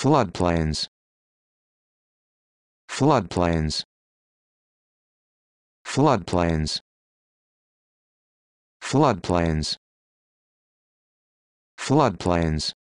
floodplains floodplains floodplains floodplains floodplains